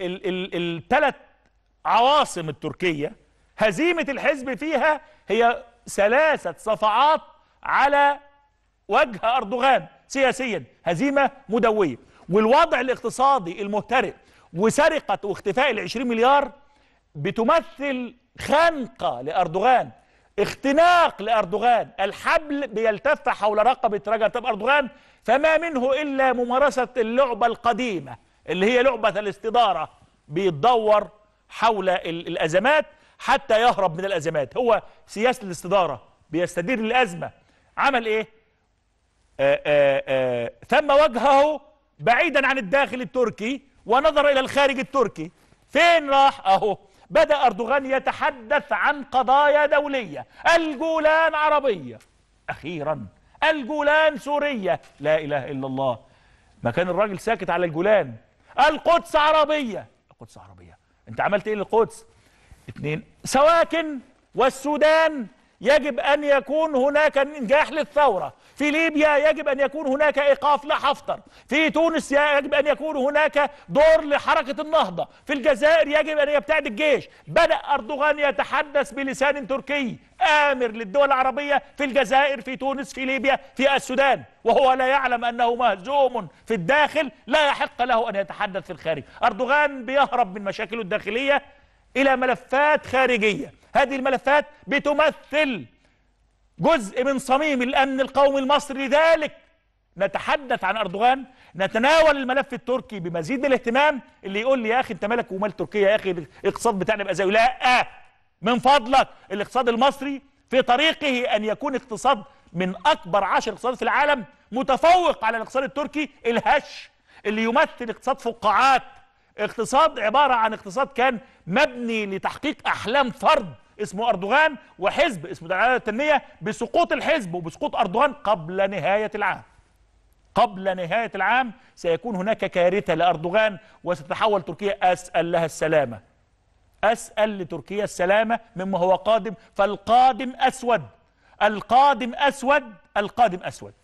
الثلاث عواصم التركية هزيمة الحزب فيها هي ثلاثة صفعات على وجه أردوغان سياسيا هزيمة مدوية والوضع الاقتصادي المهترئ وسرقة واختفاء العشرين مليار بتمثل خنقة لأردوغان اختناق لأردوغان الحبل بيلتف حول رقبة رجب طب أردوغان فما منه إلا ممارسة اللعبة القديمة اللي هي لعبة الاستدارة بيتدور حول الأزمات حتى يهرب من الأزمات هو سياسة الاستدارة بيستدير الأزمة عمل إيه آآ آآ ثم وجهه بعيدا عن الداخل التركي ونظر إلى الخارج التركي فين راح أهو بدأ أردوغان يتحدث عن قضايا دولية الجولان عربية أخيرا الجولان سورية لا إله إلا الله ما كان الراجل ساكت على الجولان القدس عربية القدس عربية انت عملت ايه للقدس اتنين سواكن والسودان يجب أن يكون هناك نجاح للثورة في ليبيا يجب أن يكون هناك إيقاف لحفتر في تونس يجب أن يكون هناك دور لحركة النهضة في الجزائر يجب أن يبتعد الجيش بدأ أردوغان يتحدث بلسان تركي آمر للدول العربية في الجزائر في تونس في ليبيا في السودان وهو لا يعلم أنه مهزوم في الداخل لا يحق له أن يتحدث في الخارج أردوغان بيهرب من مشاكله الداخلية إلى ملفات خارجية هذه الملفات بتمثل جزء من صميم الأمن القومي المصري لذلك نتحدث عن أردوغان نتناول الملف التركي بمزيد من الاهتمام اللي يقول لي يا أخي أنت مالك ومال تركيا يا أخي الاقتصاد بتاعنا بقى زي لا آه، من فضلك الاقتصاد المصري في طريقه أن يكون اقتصاد من أكبر عشر اقتصادات في العالم متفوق على الاقتصاد التركي الهش اللي يمثل اقتصاد فقاعات اقتصاد عبارة عن اقتصاد كان مبني لتحقيق أحلام فرد اسمه أردوغان وحزب اسمه دعاية التنمية بسقوط الحزب وبسقوط أردوغان قبل نهاية العام قبل نهاية العام سيكون هناك كارثة لأردوغان وستتحول تركيا أسأل لها السلامة أسأل لتركيا السلامة مما هو قادم فالقادم أسود القادم أسود القادم أسود